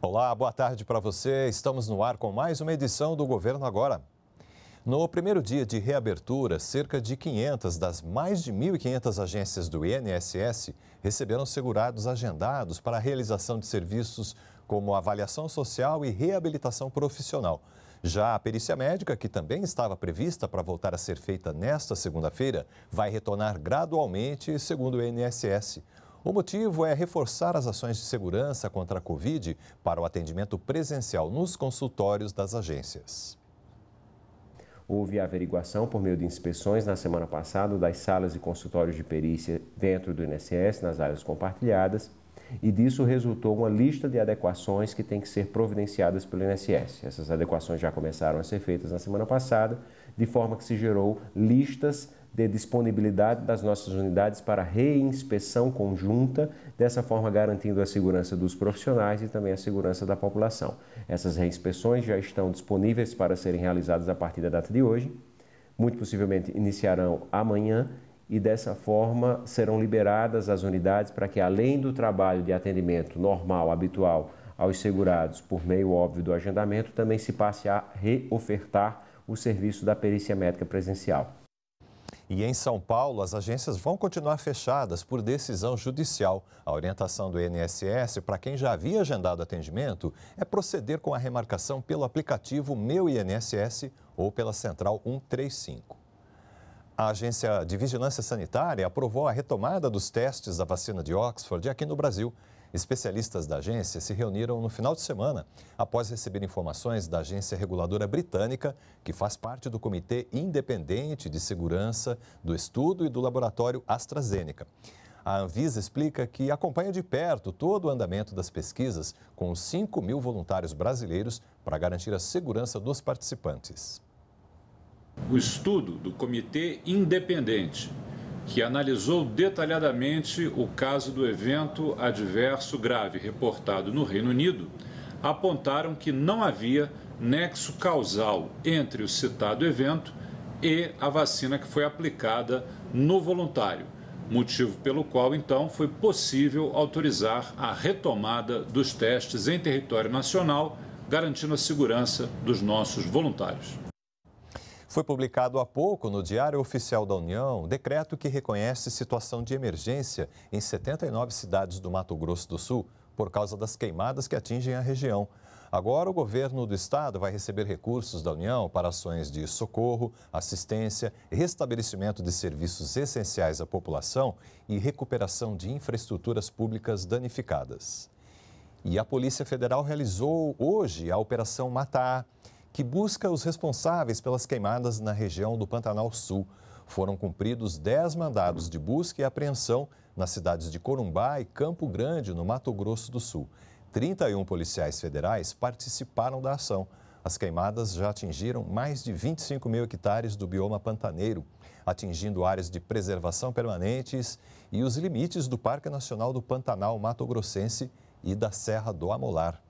Olá, boa tarde para você. Estamos no ar com mais uma edição do Governo Agora. No primeiro dia de reabertura, cerca de 500 das mais de 1.500 agências do INSS receberam segurados agendados para a realização de serviços como avaliação social e reabilitação profissional. Já a perícia médica, que também estava prevista para voltar a ser feita nesta segunda-feira, vai retornar gradualmente, segundo o INSS. O motivo é reforçar as ações de segurança contra a Covid para o atendimento presencial nos consultórios das agências. Houve averiguação por meio de inspeções na semana passada das salas e consultórios de perícia dentro do INSS, nas áreas compartilhadas, e disso resultou uma lista de adequações que tem que ser providenciadas pelo INSS. Essas adequações já começaram a ser feitas na semana passada, de forma que se gerou listas de disponibilidade das nossas unidades para reinspeção conjunta, dessa forma garantindo a segurança dos profissionais e também a segurança da população. Essas reinspeções já estão disponíveis para serem realizadas a partir da data de hoje, muito possivelmente iniciarão amanhã e dessa forma serão liberadas as unidades para que, além do trabalho de atendimento normal, habitual aos segurados, por meio óbvio do agendamento, também se passe a reofertar o serviço da perícia médica presencial. E em São Paulo, as agências vão continuar fechadas por decisão judicial. A orientação do INSS para quem já havia agendado atendimento é proceder com a remarcação pelo aplicativo Meu INSS ou pela Central 135. A Agência de Vigilância Sanitária aprovou a retomada dos testes da vacina de Oxford aqui no Brasil. Especialistas da agência se reuniram no final de semana, após receber informações da agência reguladora britânica, que faz parte do Comitê Independente de Segurança do Estudo e do Laboratório AstraZeneca. A Anvisa explica que acompanha de perto todo o andamento das pesquisas com 5 mil voluntários brasileiros para garantir a segurança dos participantes. O estudo do Comitê Independente, que analisou detalhadamente o caso do evento adverso grave reportado no Reino Unido, apontaram que não havia nexo causal entre o citado evento e a vacina que foi aplicada no voluntário, motivo pelo qual então foi possível autorizar a retomada dos testes em território nacional, garantindo a segurança dos nossos voluntários. Foi publicado há pouco no Diário Oficial da União decreto que reconhece situação de emergência em 79 cidades do Mato Grosso do Sul por causa das queimadas que atingem a região. Agora, o governo do estado vai receber recursos da União para ações de socorro, assistência, restabelecimento de serviços essenciais à população e recuperação de infraestruturas públicas danificadas. E a Polícia Federal realizou hoje a Operação Matar que busca os responsáveis pelas queimadas na região do Pantanal Sul. Foram cumpridos 10 mandados de busca e apreensão nas cidades de Corumbá e Campo Grande, no Mato Grosso do Sul. 31 policiais federais participaram da ação. As queimadas já atingiram mais de 25 mil hectares do bioma pantaneiro, atingindo áreas de preservação permanentes e os limites do Parque Nacional do Pantanal Mato Grossense e da Serra do Amolar.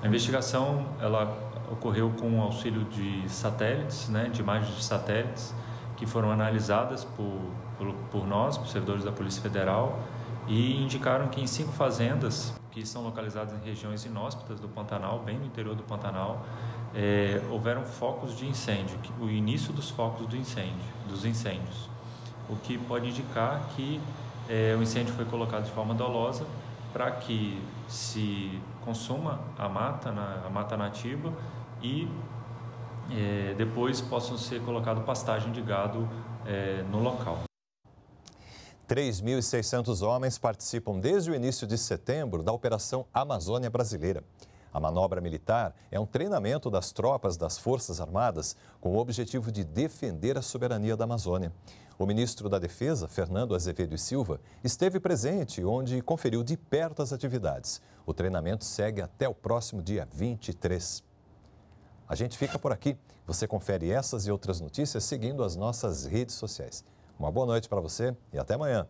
A investigação ela ocorreu com o auxílio de satélites, né, de imagens de satélites que foram analisadas por, por, por nós, por servidores da Polícia Federal, e indicaram que em cinco fazendas que são localizadas em regiões inóspitas do Pantanal, bem no interior do Pantanal, é, houveram focos de incêndio, o início dos focos do incêndio, dos incêndios, o que pode indicar que é, o incêndio foi colocado de forma dolosa para que se consuma a mata, a mata nativa e é, depois possam ser colocado pastagem de gado é, no local. 3.600 homens participam desde o início de setembro da Operação Amazônia Brasileira. A manobra militar é um treinamento das tropas das Forças Armadas com o objetivo de defender a soberania da Amazônia. O ministro da Defesa, Fernando Azevedo e Silva, esteve presente, onde conferiu de perto as atividades. O treinamento segue até o próximo dia 23. A gente fica por aqui. Você confere essas e outras notícias seguindo as nossas redes sociais. Uma boa noite para você e até amanhã.